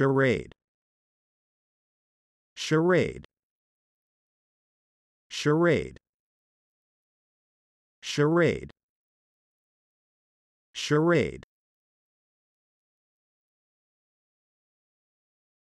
charade charade charade charade charade